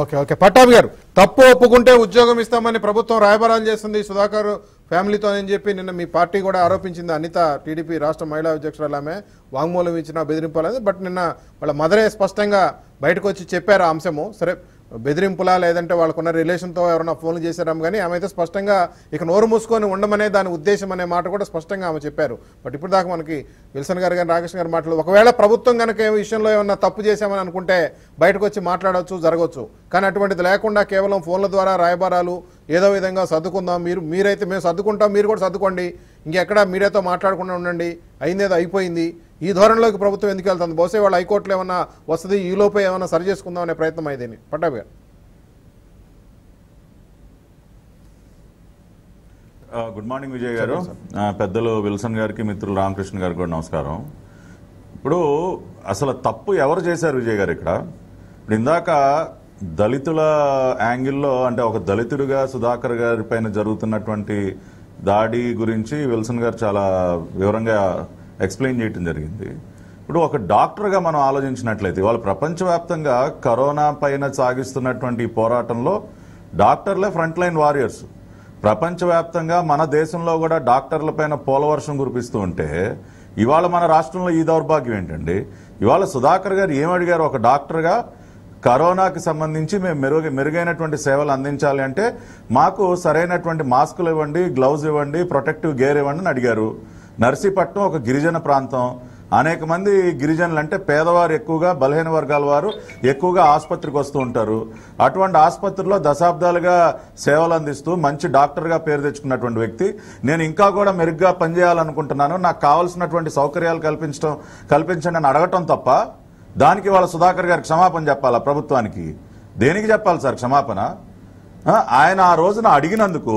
okay okay Pattabhi గారు తప్పు ఒప్పుకుంటే ఉద్యోగం ఇస్తామని ప్రభుత్వం రాయబారాలు చేస్తుంది సుధాకర్ ఫ్యామిలీతో అని చెప్పి నిన్న మీ పార్టీ కూడా ఆరోపించింది అనిత టీడీపీ రాష్ట్ర మహిళా అధ్యక్షురాలు ఆమె వాంగ్మూలం ఇచ్చిన బెదిరింపాలని బట్ నిన్న వాళ్ళ మదరే స్పష్టంగా బయటకు వచ్చి చెప్పారు ఆ అంశము సరే బెదిరింపులా లేదంటే వాళ్ళకున్న రిలేషన్తో ఎవరైనా ఫోన్లు చేశారా కానీ ఆమె అయితే స్పష్టంగా ఇక నోరు మూసుకొని ఉండమనే దాని ఉద్దేశం అనే మాట కూడా స్పష్టంగా ఆమె చెప్పారు బట్ ఇప్పుడు దాకా మనకి విల్సన్ గారు కానీ రాకేష్ గారు మాట్లాడు ఒకవేళ ప్రభుత్వం కనుక ఏ విషయంలో ఏమన్నా తప్పు చేశామని అనుకుంటే బయటకు వచ్చి మాట్లాడవచ్చు జరగవచ్చు కానీ అటువంటిది లేకుండా కేవలం ఫోన్ల ద్వారా రాయబారాలు ఏదో విధంగా సర్దుకుందాం మీరు మీరైతే మేము సర్దుకుంటాం మీరు కూడా సర్దుకోండి ఇంకెక్కడ మీడియాతో మాట్లాడకుండా ఉండండి అయిందేదో అయిపోయింది ఈ ధోరణిలోకి ప్రభుత్వం ఎందుకు వెళ్తుంది బహుశా వాళ్ళు హైకోర్టులో ఏమన్నా ఈ లోపే ఏమైనా సరి చేసుకుందాం అనే ప్రయత్నం అయింది పట్టాభి గుడ్ మార్నింగ్ విజయ్ గారు పెద్దలు విల్సన్ గారికి మిత్రులు రామకృష్ణ గారికి కూడా నమస్కారం ఇప్పుడు అసలు తప్పు ఎవరు చేశారు విజయ్ గారు ఇక్కడ ఇప్పుడు ఇందాక దళితుల యాంగిల్లో అంటే ఒక దళితుడిగా సుధాకర్ గారి పైన జరుగుతున్నటువంటి దాడి గురించి విల్సన్ గారు చాలా వివరంగా ఎక్స్ప్లెయిన్ చేయడం జరిగింది ఇప్పుడు ఒక డాక్టర్గా మనం ఆలోచించినట్లయితే వాళ్ళు ప్రపంచవ్యాప్తంగా కరోనా పైన సాగిస్తున్నటువంటి పోరాటంలో డాక్టర్లే ఫ్రంట్ లైన్ వారియర్స్ ప్రపంచవ్యాప్తంగా మన దేశంలో కూడా డాక్టర్లపైన పోలవర్షం కురిపిస్తూ ఉంటే ఇవాళ మన రాష్ట్రంలో ఈ దౌర్భాగ్యం ఏంటండి ఇవాళ సుధాకర్ గారు ఏమడిగారు ఒక డాక్టర్గా కరోనాకి సంబంధించి మేము మెరుగు మెరుగైనటువంటి సేవలు అందించాలి అంటే మాకు సరైనటువంటి మాస్కులు ఇవ్వండి గ్లౌజ్ ఇవ్వండి ప్రొటెక్టివ్ గేర్ ఇవ్వండి అని అడిగారు నర్సీపట్నం ఒక గిరిజన ప్రాంతం అనేక మంది గిరిజనులు అంటే పేదవారు ఎక్కువగా బలహీన వర్గాల వారు ఎక్కువగా ఆసుపత్రికి వస్తూ ఉంటారు అటువంటి ఆసుపత్రిలో దశాబ్దాలుగా సేవలు అందిస్తూ మంచి డాక్టర్గా పేరు తెచ్చుకున్నటువంటి వ్యక్తి నేను ఇంకా కూడా మెరుగ్గా పనిచేయాలనుకుంటున్నాను నాకు కావాల్సినటువంటి సౌకర్యాలు కల్పించడం కల్పించండి అని అడగటం తప్ప దానికి వాళ్ళ సుధాకర్ గారికి క్షమాపణ చెప్పాలా ప్రభుత్వానికి దేనికి చెప్పాలి సార్ క్షమాపణ ఆయన ఆ రోజున అడిగినందుకు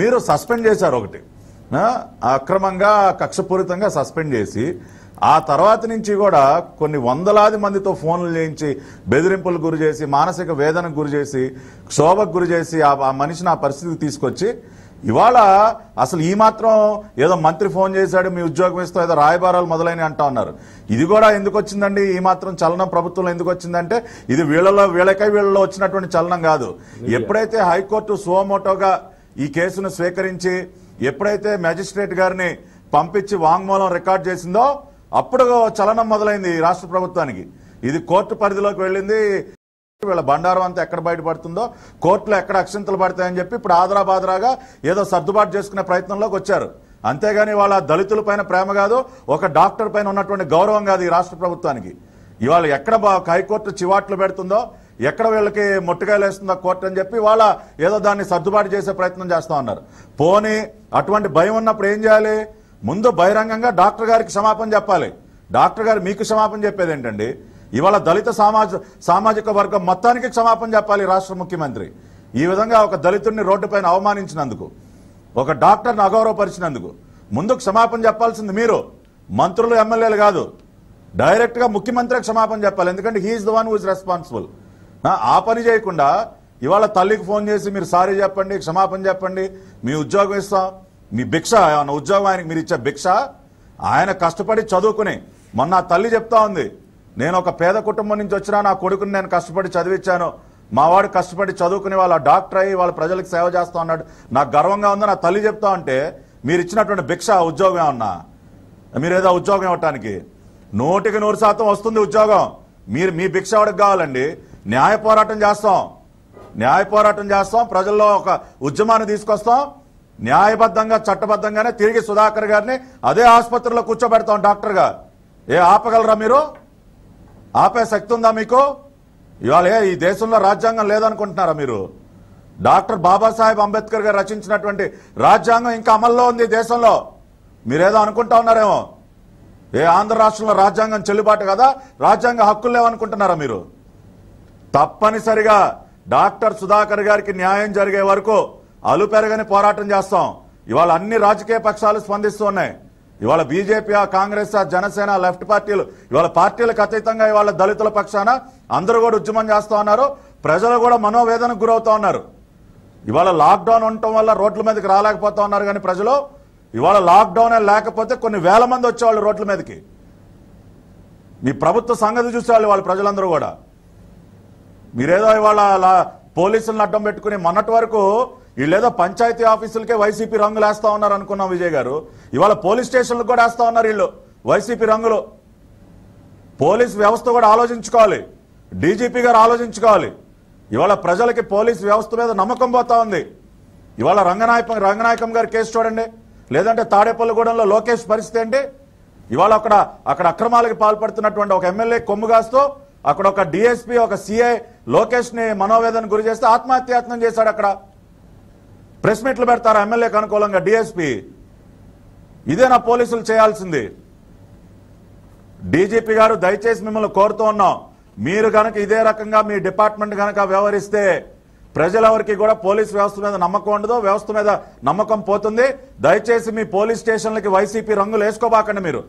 మీరు సస్పెండ్ చేశారు ఒకటి అక్రమంగా కక్షపూరితంగా సస్పెండ్ చేసి ఆ తర్వాత నుంచి కూడా కొన్ని వందలాది మందితో ఫోన్లు చేయించి బెదిరింపులు గురి చేసి మానసిక వేదనకు గురి చేసి క్షోభకు గురి చేసి ఆ మనిషిని ఆ పరిస్థితికి తీసుకొచ్చి ఇవాళ అసలు ఈ మాత్రం ఏదో మంత్రి ఫోన్ చేశాడు మీ ఉద్యోగం ఇస్తూ ఏదో రాయబారాలు మొదలైన అంటా ఉన్నారు ఇది కూడా ఎందుకు వచ్చిందండి ఈ మాత్రం చలనం ప్రభుత్వంలో ఎందుకు వచ్చిందంటే ఇది వీళ్ళలో వీళ్ళకై వీళ్ళలో వచ్చినటువంటి చలనం కాదు ఎప్పుడైతే హైకోర్టు సోమోటోగా ఈ కేసును స్వీకరించి ఎప్పుడైతే మ్యాజిస్ట్రేట్ గారిని పంపించి వాంగ్మూలం రికార్డ్ చేసిందో అప్పుడు చలనం మొదలైంది రాష్ట్ర ప్రభుత్వానికి ఇది కోర్టు పరిధిలోకి వెళ్ళింది వీళ్ళ బండారం అంతా ఎక్కడ బయటపడుతుందో కోర్టులో ఎక్కడ అక్షంతలు పడతాయని చెప్పి ఇప్పుడు ఆదరాబాదరాగా ఏదో సర్దుబాటు చేసుకునే ప్రయత్నంలోకి వచ్చారు అంతేగాని వాళ్ళ దళితుల పైన ప్రేమ కాదు ఒక డాక్టర్ పైన ఉన్నటువంటి గౌరవం కాదు ఈ రాష్ట్ర ప్రభుత్వానికి ఇవాళ ఎక్కడ హైకోర్టు చివాట్లు పెడుతుందో ఎక్కడ వీళ్ళకి మొట్టకాయలేస్తుందా కోర్టు అని చెప్పి వాళ్ళ ఏదో దాన్ని సర్దుబాటు చేసే ప్రయత్నం చేస్తా ఉన్నారు పోనీ అటువంటి భయం ఉన్నప్పుడు ఏం చేయాలి ముందు బహిరంగంగా డాక్టర్ గారికి క్షమాపణ చెప్పాలి డాక్టర్ గారు మీకు క్షమాపణ చెప్పేది ఏంటండి ఇవాళ దళిత సామాజ సామాజిక వర్గం మొత్తానికి క్షమాపణ చెప్పాలి రాష్ట్ర ముఖ్యమంత్రి ఈ విధంగా ఒక దళితుడిని రోడ్డుపైన అవమానించినందుకు ఒక డాక్టర్ని అగౌరవపరిచినందుకు ముందు క్షమాపణ చెప్పాల్సింది మీరు మంత్రులు ఎమ్మెల్యేలు కాదు డైరెక్ట్గా ముఖ్యమంత్రి క్షమాపణ చెప్పాలి ఎందుకంటే he is the one who is responsible ఆ పని చేయకుండా ఇవాళ తల్లికి ఫోన్ చేసి మీరు సారీ చెప్పండి క్షమాపణ చెప్పండి మీ ఉద్యోగం ఇస్తాం మీ భిక్ష ఆయన ఉద్యోగం ఆయనకి మీరు ఇచ్చే భిక్ష ఆయన కష్టపడి చదువుకుని మొన్న తల్లి చెప్తా ఉంది నేను ఒక పేద కుటుంబం నుంచి వచ్చినా నా కొడుకుని నేను కష్టపడి చదివించాను మా వాడు కష్టపడి చదువుకుని వాళ్ళ డాక్టర్ అయ్యి వాళ్ళ ప్రజలకు సేవ చేస్తా ఉన్నాడు నాకు గర్వంగా ఉందో నా తల్లి చెప్తా ఉంటే మీరు ఇచ్చినటువంటి భిక్ష ఉద్యోగం ఏమన్నా మీరు ఏదో ఉద్యోగం ఇవ్వటానికి నూటికి నూరు శాతం వస్తుంది ఉద్యోగం మీరు మీ భిక్ష వాడికి కావాలండి న్యాయ పోరాటం చేస్తాం న్యాయ పోరాటం చేస్తాం ప్రజల్లో ఒక ఉద్యమాన్ని తీసుకొస్తాం న్యాయబద్ధంగా చట్టబద్ధంగానే తిరిగి సుధాకర్ గారిని అదే ఆసుపత్రిలో కూర్చోబెడతాం డాక్టర్గా ఏ ఆపగలరా మీరు ఆపే శక్తి ఉందా మీకు ఇవాళ ఈ దేశంలో రాజ్యాంగం లేదనుకుంటున్నారా మీరు డాక్టర్ బాబాసాహెబ్ అంబేద్కర్ గారు రచించినటువంటి రాజ్యాంగం ఇంకా అమల్లో ఉంది దేశంలో మీరేదో అనుకుంటా ఉన్నారేమో ఏ ఆంధ్ర రాష్ట్రంలో రాజ్యాంగం చెల్లుబాటు కదా రాజ్యాంగ హక్కులు లేవనుకుంటున్నారా మీరు తప్పనిసరిగా డాక్టర్ సుధాకర్ గారికి న్యాయం జరిగే వరకు అలుపెరగని పోరాటం చేస్తాం ఇవాళ అన్ని రాజకీయ పక్షాలు స్పందిస్తున్నాయి ఇవాళ బీజేపీ కాంగ్రెస్ జనసేన లెఫ్ట్ పార్టీలు ఇవాళ పార్టీలకు అతీతంగా ఇవాళ దళితుల పక్షాన అందరూ కూడా ఉద్యమం చేస్తూ ఉన్నారు ప్రజలు కూడా మనోవేదనకు గురవుతా ఉన్నారు ఇవాళ లాక్డౌన్ ఉండటం వల్ల రోడ్ల మీదకి రాలేకపోతా ఉన్నారు కానీ ప్రజలు ఇవాళ లాక్డౌన్ లేకపోతే కొన్ని వేల మంది వచ్చేవాళ్ళు రోడ్ల మీదకి మీ ప్రభుత్వ సంగతి చూసేవాళ్ళు వాళ్ళు ప్రజలందరూ కూడా మీరేదో ఇవాళ అలా పోలీసులను అడ్డం పెట్టుకుని మొన్నటి వరకు వీళ్ళేదో పంచాయతీ ఆఫీసులకే వైసీపీ రంగులు వేస్తా ఉన్నారు అనుకున్నాం విజయ్ గారు ఇవాళ పోలీస్ స్టేషన్లకు కూడా వేస్తా ఉన్నారు వీళ్ళు వైసీపీ రంగులు పోలీస్ వ్యవస్థ కూడా ఆలోచించుకోవాలి డీజీపీ గారు ఆలోచించుకోవాలి ఇవాళ ప్రజలకి పోలీస్ వ్యవస్థ మీద నమ్మకం పోతా ఉంది ఇవాళ రంగనాయకం రంగనాయకం గారి కేసు చూడండి లేదంటే తాడేపల్లిగూడెంలో లోకేష్ పరిస్థితి ఏంటి ఇవాళ అక్కడ అక్కడ అక్రమాలకు పాల్పడుతున్నటువంటి ఒక ఎమ్మెల్యే కొమ్ము కాస్తూ అక్కడ ఒక డిఎస్పీ ఒక సిఐ లోకేష్ని మనోవేదన గురి చేస్తే ఆత్మహత్యాయత్నం చేశాడు అక్కడ ప్రెస్ మీట్లు పెడతారు ఎమ్మెల్యేకి అనుకూలంగా డిఎస్పీ ఇదేనా పోలీసులు చేయాల్సింది డీజీపీ గారు దయచేసి మిమ్మల్ని కోరుతూ ఉన్నాం మీరు కనుక ఇదే రకంగా మీ డిపార్ట్మెంట్ కనుక వ్యవహరిస్తే ప్రజలెవరికి కూడా పోలీస్ వ్యవస్థ మీద నమ్మకం ఉండదు వ్యవస్థ మీద నమ్మకం పోతుంది దయచేసి మీ పోలీస్ స్టేషన్లకి వైసీపీ రంగులు వేసుకోబాకండి మీరు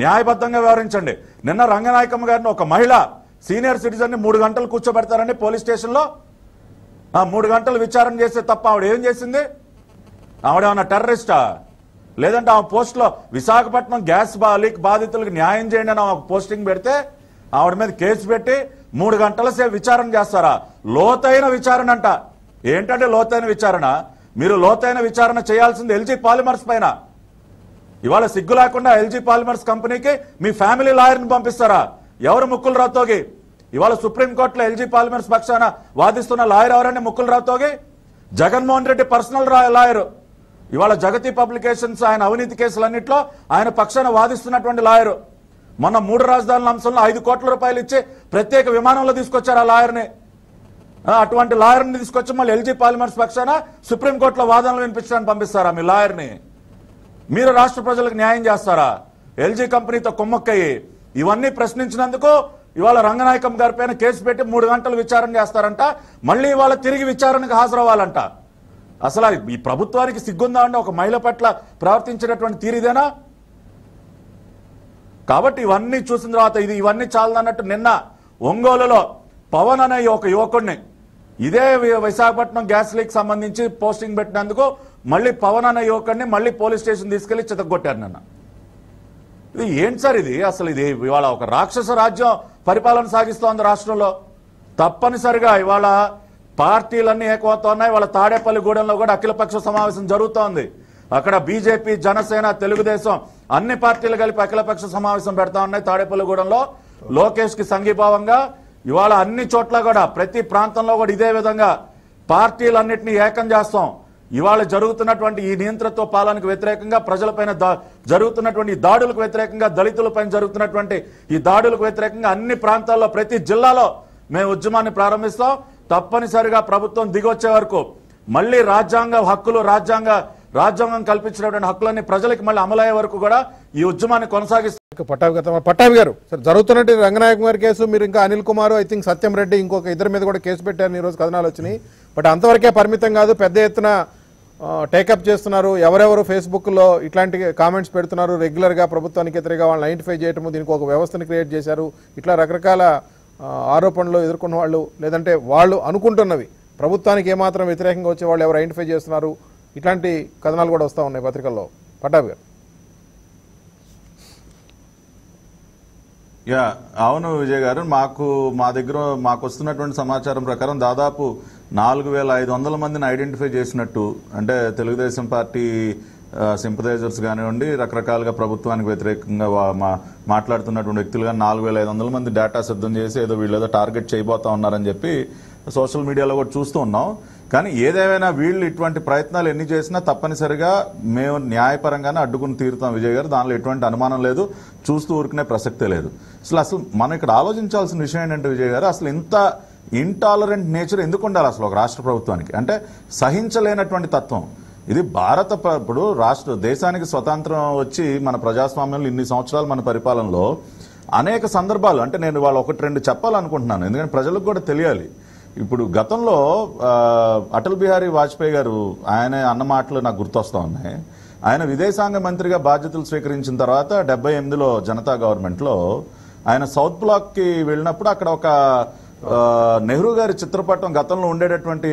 న్యాయబద్ధంగా వ్యవహరించండి నిన్న రంగనాయకమ్మ గారిని ఒక మహిళ సీనియర్ సిటిజన్ని మూడు గంటలు కూర్చోబెడతారని పోలీస్ స్టేషన్లో మూడు గంటలు విచారణ చేస్తే తప్ప ఆవిడ ఏం చేసింది ఆవిడ ఏమన్నా టెర్రరిస్టా లేదంటే ఆమె పోస్ట్లో విశాఖపట్నం గ్యాస్ లీక్ బాధితులకు న్యాయం చేయండి అని ఒక పోస్టింగ్ పెడితే ఆవిడ మీద కేసు పెట్టి మూడు గంటల సేపు విచారణ చేస్తారా లోతైన విచారణ అంట ఏంటంటే లోతైన విచారణ మీరు లోతైన విచారణ చేయాల్సింది ఎల్జీ పాలిమర్స్ పైన ఇవాళ సిగ్గు లేకుండా ఎల్జీ పాలిమర్స్ కంపెనీకి మీ ఫ్యామిలీ లాయర్ని పంపిస్తారా ఎవరు ముక్కులు రాతోగి ఇవాళ సుప్రీంకోర్టులో ఎల్జీ పాలిమర్స్ పక్షాన వాదిస్తున్న లాయర్ ఎవరని ముక్కులు రాతోగి జగన్మోహన్ రెడ్డి పర్సనల్ లాయర్ ఇవాళ జగతి పబ్లికేషన్స్ ఆయన అవినీతి కేసులన్నింటిలో ఆయన పక్షాన వాదిస్తున్నటువంటి లాయర్ మొన్న మూడు రాజధానుల అంశంలో ఐదు కోట్ల రూపాయలు ఇచ్చి ప్రత్యేక విమానంలో తీసుకొచ్చారు ఆ లాయర్ని అటువంటి లాయర్ని తీసుకొచ్చి మళ్ళీ ఎల్జీ పాలిమర్స్ పక్షాన సుప్రీంకోర్టులో వాదనలు వినిపించడానికి పంపిస్తారా మీ లాయర్ని మీరు రాష్ట్ర ప్రజలకు న్యాయం చేస్తారా ఎల్జీ కంపెనీతో కుమ్మక్కయ్యి ఇవన్నీ ప్రశ్నించినందుకు ఇవాళ రంగనాయకం గారి పైన కేసు పెట్టి మూడు గంటలు విచారణ చేస్తారంట మళ్ళీ ఇవాళ తిరిగి విచారణకు హాజరవ్వాలంట అసలు ఈ ప్రభుత్వానికి సిగ్గుందా అండి ఒక మహిళ పట్ల ప్రవర్తించినటువంటి తీరిదేనా కాబట్టి ఇవన్నీ చూసిన తర్వాత ఇది ఇవన్నీ చాలదన్నట్టు నిన్న ఒంగోలులో పవన్ అనే ఒక యువకుడిని ఇదే విశాఖపట్నం గ్యాస్ లీక్ సంబంధించి పోస్టింగ్ పెట్టినందుకు మళ్ళీ పవన్ అన్న యువకుడిని మళ్ళీ పోలీస్ స్టేషన్ తీసుకెళ్లి చితగొట్టారు నన్న ఇది ఏంటి సార్ ఇది అసలు ఇది ఇవాళ ఒక రాక్షస రాజ్యం పరిపాలన సాగిస్తోంది రాష్ట్రంలో తప్పనిసరిగా ఇవాళ పార్టీలన్నీ ఏకమవుతున్నాయి వాళ్ళ గూడెంలో కూడా అఖిలపక్ష సమావేశం జరుగుతోంది అక్కడ బీజేపీ జనసేన తెలుగుదేశం అన్ని పార్టీలు కలిపి అఖిలపక్ష సమావేశం పెడతా ఉన్నాయి తాడేపల్లిగూడెంలో లోకేష్కి సంఘీభావంగా ఇవాళ అన్ని చోట్ల కూడా ప్రతి ప్రాంతంలో కూడా ఇదే విధంగా పార్టీలన్నింటినీ ఏకం చేస్తాం ఇవాళ జరుగుతున్నటువంటి ఈ నియంతృత్వ పాలనకు వ్యతిరేకంగా ప్రజలపైన జరుగుతున్నటువంటి దాడులకు వ్యతిరేకంగా దళితులపైన జరుగుతున్నటువంటి ఈ దాడులకు వ్యతిరేకంగా అన్ని ప్రాంతాల్లో ప్రతి జిల్లాలో మేము ఉద్యమాన్ని ప్రారంభిస్తాం తప్పనిసరిగా ప్రభుత్వం దిగొచ్చే వరకు మళ్ళీ రాజ్యాంగ హక్కులు రాజ్యాంగ రాజ్యాంగం కల్పించినటువంటి హక్కులన్నీ ప్రజలకు మళ్ళీ అమలయ్యే వరకు కూడా ఈ ఉద్యమాన్ని కొనసాగిస్తారు పట్టాభి పట్టాభి గారు సార్ జరుగుతున్న రంగనాయక్ గారి కేసు మీరు ఇంకా అనిల్ కుమార్ ఐ థింక్ సత్యం రెడ్డి ఇంకొక ఇద్దరి మీద కూడా కేసు పెట్టారు ఈ రోజు కథనాలు వచ్చినాయి బట్ అంతవరకే పరిమితం కాదు పెద్ద ఎత్తున టేకప్ చేస్తున్నారు ఎవరెవరు ఫేస్బుక్లో ఇట్లాంటి కామెంట్స్ పెడుతున్నారు రెగ్యులర్గా ప్రభుత్వానికి వ్యతిరేకంగా వాళ్ళని ఐడెంటిఫై చేయటము దీనికి ఒక వ్యవస్థను క్రియేట్ చేశారు ఇట్లా రకరకాల ఆరోపణలు ఎదుర్కొన్న వాళ్ళు లేదంటే వాళ్ళు అనుకుంటున్నవి ప్రభుత్వానికి ఏమాత్రం వ్యతిరేకంగా వచ్చే వాళ్ళు ఎవరు ఐడెంటిఫై చేస్తున్నారు ఇట్లాంటి కథనాలు కూడా వస్తూ ఉన్నాయి పత్రికల్లో పట్టాభి గారు యా అవును విజయ్ గారు మాకు మా దగ్గర మాకు వస్తున్నటువంటి సమాచారం ప్రకారం దాదాపు నాలుగు వేల ఐదు వందల మందిని ఐడెంటిఫై చేసినట్టు అంటే తెలుగుదేశం పార్టీ సింపథైజర్స్ కానివ్వండి రకరకాలుగా ప్రభుత్వానికి వ్యతిరేకంగా మా మాట్లాడుతున్నటువంటి వ్యక్తులుగా నాలుగు వేల ఐదు వందల మంది డేటా సిద్ధం చేసి ఏదో వీళ్ళు ఏదో టార్గెట్ చేయబోతా ఉన్నారని చెప్పి సోషల్ మీడియాలో కూడా చూస్తూ ఉన్నాం కానీ ఏదేమైనా వీళ్ళు ఇటువంటి ప్రయత్నాలు ఎన్ని చేసినా తప్పనిసరిగా మేము న్యాయపరంగానే అడ్డుకుని తీరుతాం విజయ్ గారు దానిలో ఎటువంటి అనుమానం లేదు చూస్తూ ఊరుకునే ప్రసక్తే లేదు అసలు అసలు మనం ఇక్కడ ఆలోచించాల్సిన విషయం ఏంటంటే విజయ్ గారు అసలు ఇంత ఇంటాలరెంట్ నేచర్ ఎందుకు ఉండాలి అసలు ఒక రాష్ట్ర ప్రభుత్వానికి అంటే సహించలేనటువంటి తత్వం ఇది భారత ఇప్పుడు రాష్ట్ర దేశానికి స్వతంత్రం వచ్చి మన ప్రజాస్వామ్యంలో ఇన్ని సంవత్సరాలు మన పరిపాలనలో అనేక సందర్భాలు అంటే నేను వాళ్ళు ఒకటి రెండు చెప్పాలనుకుంటున్నాను ఎందుకంటే ప్రజలకు కూడా తెలియాలి ఇప్పుడు గతంలో అటల్ బిహారీ వాజ్పేయి గారు ఆయన అన్న మాటలు నాకు గుర్తొస్తా ఉన్నాయి ఆయన విదేశాంగ మంత్రిగా బాధ్యతలు స్వీకరించిన తర్వాత డెబ్బై ఎనిమిదిలో జనతా గవర్నమెంట్లో ఆయన సౌత్ బ్లాక్కి వెళ్ళినప్పుడు అక్కడ ఒక నెహ్రూ గారి చిత్రపటం గతంలో ఉండేటటువంటి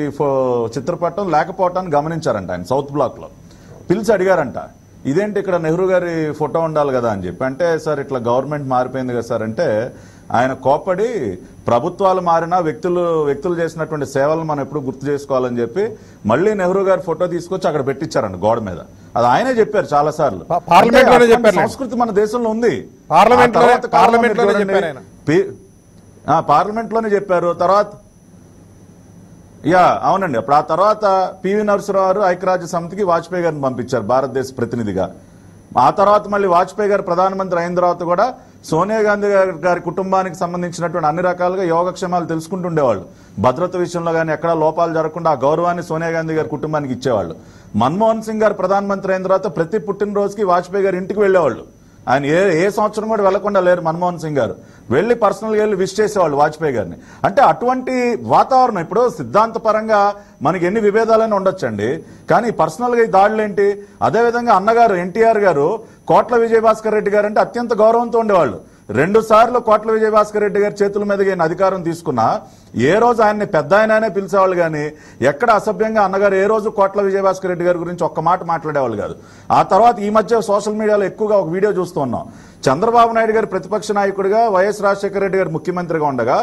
చిత్రపటం లేకపోవటాన్ని గమనించారంట ఆయన సౌత్ బ్లాక్లో పిలిచి అడిగారంట ఇదేంటి ఇక్కడ నెహ్రూ గారి ఫోటో ఉండాలి కదా అని చెప్పి అంటే సార్ ఇట్లా గవర్నమెంట్ మారిపోయింది కదా సార్ అంటే ఆయన కోపడి ప్రభుత్వాలు మారినా వ్యక్తులు వ్యక్తులు చేసినటువంటి సేవలను మనం ఎప్పుడు గుర్తు చేసుకోవాలని చెప్పి మళ్ళీ నెహ్రూ గారి ఫోటో తీసుకొచ్చి అక్కడ పెట్టించారండి గోడ మీద అది ఆయనే చెప్పారు చాలా సార్లు సంస్కృతి మన దేశంలో ఉంది పార్లమెంట్ పార్లమెంట్లోనే చెప్పారు తర్వాత యా అవునండి అప్పుడు ఆ తర్వాత పివి నరసింహారావు ఐక్యరాజ్య సమితికి వాజ్పేయి గారిని పంపించారు భారతదేశ ప్రతినిధిగా ఆ తర్వాత మళ్ళీ వాజ్పేయి గారు ప్రధానమంత్రి అయిన తర్వాత కూడా సోనియా గాంధీ గారి కుటుంబానికి సంబంధించినటువంటి అన్ని రకాలుగా యోగక్షేమాలు తెలుసుకుంటుండేవాళ్ళు భద్రత విషయంలో కానీ ఎక్కడా లోపాలు జరగకుండా ఆ గౌరవాన్ని సోనియా గాంధీ గారి కుటుంబానికి ఇచ్చేవాళ్ళు మన్మోహన్ సింగ్ గారు ప్రధానమంత్రి అయిన తర్వాత ప్రతి పుట్టినరోజుకి వాజ్పేయి గారి ఇంటికి వెళ్ళేవాళ్ళు ఆయన ఏ ఏ సంవత్సరం కూడా వెళ్లకుండా లేరు మన్మోహన్ సింగ్ గారు వెళ్ళి పర్సనల్గా వెళ్ళి విష్ చేసేవాళ్ళు వాజ్పేయి గారిని అంటే అటువంటి వాతావరణం ఇప్పుడు సిద్ధాంతపరంగా మనకి ఎన్ని విభేదాలైనా ఉండొచ్చండి కానీ పర్సనల్గా ఈ దాడులు ఏంటి అదేవిధంగా అన్నగారు ఎన్టీఆర్ గారు కోట్ల విజయభాస్కర్ రెడ్డి గారు అంటే అత్యంత గౌరవంతో ఉండేవాళ్ళు రెండు సార్లు కోట్ల విజయభాస్కర్ రెడ్డి గారి చేతుల మీదకి అధికారం తీసుకున్నా ఏ రోజు ఆయన్ని పెద్ద ఆయననే పిలిచేవాళ్ళు కానీ ఎక్కడ అసభ్యంగా అన్నగారు ఏ రోజు కోట్ల విజయభాస్కర్ రెడ్డి గారి గురించి ఒక్క మాట మాట్లాడేవాళ్ళు కాదు ఆ తర్వాత ఈ మధ్య సోషల్ మీడియాలో ఎక్కువగా ఒక వీడియో చూస్తున్నాం చంద్రబాబు నాయుడు గారు ప్రతిపక్ష నాయకుడిగా వైఎస్ రాజశేఖర రెడ్డి గారు ముఖ్యమంత్రిగా ఉండగా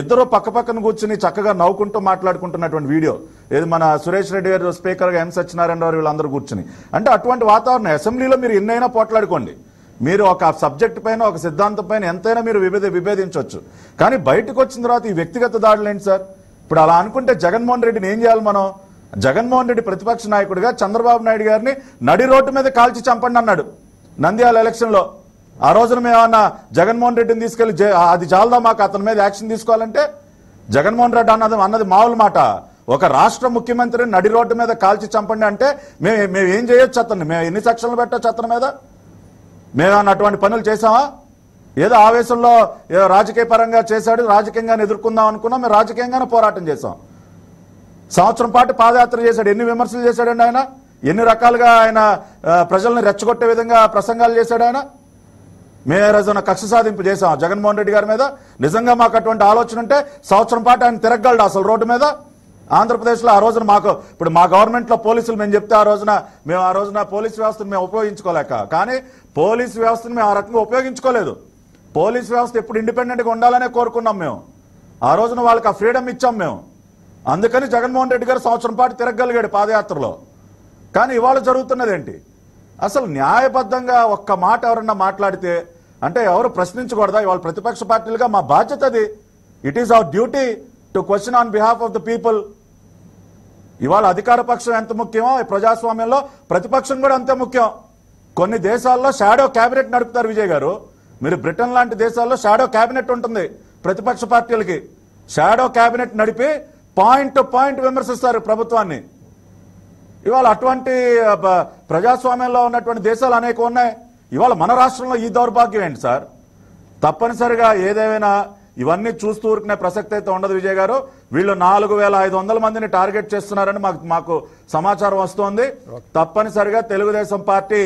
ఇద్దరు పక్క పక్కన కూర్చుని చక్కగా నవ్వుకుంటూ మాట్లాడుకుంటున్నటువంటి వీడియో ఏది మన సురేష్ రెడ్డి గారు స్పీకర్గా ఎం సత్యనారాయణ రావు వీళ్ళందరూ కూర్చుని అంటే అటువంటి వాతావరణం అసెంబ్లీలో మీరు ఎన్నైనా పోట్లాడుకోండి మీరు ఒక సబ్జెక్ట్ పైన ఒక సిద్ధాంతం పైన ఎంతైనా మీరు విభేద విభేదించవచ్చు కానీ బయటకు వచ్చిన తర్వాత ఈ వ్యక్తిగత దాడులు ఏంటి సార్ ఇప్పుడు అలా అనుకుంటే జగన్మోహన్ రెడ్డిని ఏం చేయాలి మనం జగన్మోహన్ రెడ్డి ప్రతిపక్ష నాయకుడిగా చంద్రబాబు నాయుడు గారిని నడి రోడ్డు మీద కాల్చి చంపండి అన్నాడు నంద్యాల ఎలక్షన్లో ఆ రోజున మేమన్నా జగన్మోహన్ రెడ్డిని తీసుకెళ్లి అది చాలదా మాకు అతని మీద యాక్షన్ తీసుకోవాలంటే జగన్మోహన్ రెడ్డి అన్నది అన్నది మామూలు మాట ఒక రాష్ట్ర ముఖ్యమంత్రిని నడి రోడ్డు మీద కాల్చి చంపండి అంటే మేము మేము ఏం చేయొచ్చు అతన్ని మేము ఎన్ని సెక్షన్లు పెట్టచ్చు అతని మీద మేమేమన్నా అటువంటి పనులు చేశామా ఏదో ఆవేశంలో ఏదో రాజకీయ పరంగా చేశాడు రాజకీయంగానే ఎదుర్కొందాం అనుకున్నాం మేము రాజకీయంగానే పోరాటం చేశాం సంవత్సరం పాటు పాదయాత్ర చేశాడు ఎన్ని విమర్శలు చేశాడండి ఆయన ఎన్ని రకాలుగా ఆయన ప్రజలను రెచ్చగొట్టే విధంగా ప్రసంగాలు చేశాడు ఆయన మేరేదైనా కక్ష సాధింపు చేశాం జగన్మోహన్ రెడ్డి గారి మీద నిజంగా మాకు అటువంటి ఆలోచన ఉంటే సంవత్సరం పాటు ఆయన తిరగలడు అసలు రోడ్డు మీద ఆంధ్రప్రదేశ్లో ఆ రోజున మాకు ఇప్పుడు మా గవర్నమెంట్లో పోలీసులు మేము చెప్తే ఆ రోజున మేము ఆ రోజున పోలీస్ వ్యవస్థను మేము ఉపయోగించుకోలేక కానీ పోలీస్ వ్యవస్థను మేము ఆ రకంగా ఉపయోగించుకోలేదు పోలీస్ వ్యవస్థ ఎప్పుడు ఇండిపెండెంట్గా ఉండాలనే కోరుకున్నాం మేము ఆ రోజున వాళ్ళకి ఆ ఫ్రీడమ్ ఇచ్చాం మేము అందుకని జగన్మోహన్ రెడ్డి గారు సంవత్సరం పాటు తిరగగలిగాడు పాదయాత్రలో కానీ ఇవాళ జరుగుతున్నది ఏంటి అసలు న్యాయబద్ధంగా ఒక్క మాట ఎవరన్నా మాట్లాడితే అంటే ఎవరు ప్రశ్నించకూడదా ఇవాళ ప్రతిపక్ష పార్టీలుగా మా బాధ్యత అది it is our duty to question on behalf of the people ఇవాళ అధికార పక్షం ఎంత ముఖ్యమో ప్రజాస్వామ్యంలో ప్రతిపక్షం కూడా అంతే ముఖ్యం కొన్ని దేశాల్లో షాడో క్యాబినెట్ నడుపుతారు విజయ్ గారు మీరు బ్రిటన్ లాంటి దేశాల్లో షాడో క్యాబినెట్ ఉంటుంది ప్రతిపక్ష పార్టీలకి షాడో క్యాబినెట్ నడిపి పాయింట్ టు పాయింట్ విమర్శిస్తారు ప్రభుత్వాన్ని ఇవాళ అటువంటి ప్రజాస్వామ్యంలో ఉన్నటువంటి దేశాలు అనేక ఉన్నాయి ఇవాళ మన రాష్ట్రంలో ఈ దౌర్భాగ్యం ఏంటి సార్ తప్పనిసరిగా ఏదేమైనా ఇవన్నీ చూస్తూ ఊరికనే ప్రసక్తి అయితే ఉండదు విజయ్ గారు వీళ్ళు నాలుగు వేల ఐదు వందల మందిని టార్గెట్ చేస్తున్నారని మాకు మాకు సమాచారం వస్తోంది తప్పనిసరిగా తెలుగుదేశం పార్టీ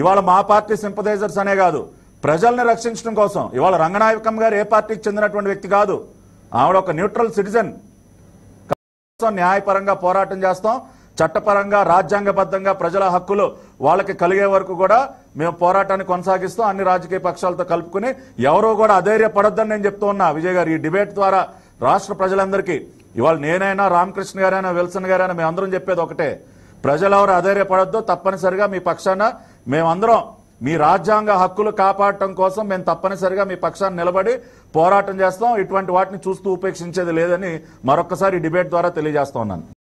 ఇవాళ మా పార్టీ సింపథైజర్స్ అనే కాదు ప్రజల్ని రక్షించడం కోసం ఇవాళ రంగనాయకం గారు ఏ పార్టీకి చెందినటువంటి వ్యక్తి కాదు ఆవిడ ఒక న్యూట్రల్ సిటిజన్ న్యాయపరంగా పోరాటం చేస్తాం చట్టపరంగా రాజ్యాంగబద్ధంగా ప్రజల హక్కులు వాళ్ళకి కలిగే వరకు కూడా మేము పోరాటాన్ని కొనసాగిస్తూ అన్ని రాజకీయ పక్షాలతో కలుపుకుని ఎవరో కూడా అధైర్యపడొద్దని నేను చెప్తూ ఉన్నా విజయ్ గారు ఈ డిబేట్ ద్వారా రాష్ట్ర ప్రజలందరికీ ఇవాళ నేనైనా రామకృష్ణ గారైనా విల్సన్ గారైనా మేమందరం చెప్పేది ఒకటే ప్రజలెవరు అధైర్యపడొద్దు తప్పనిసరిగా మీ పక్షాన మేమందరం మీ రాజ్యాంగ హక్కులు కాపాడటం కోసం మేము తప్పనిసరిగా మీ పక్షాన్ని నిలబడి పోరాటం చేస్తాం ఇటువంటి వాటిని చూస్తూ ఉపేక్షించేది లేదని మరొకసారి డిబేట్ ద్వారా తెలియజేస్తా ఉన్నాను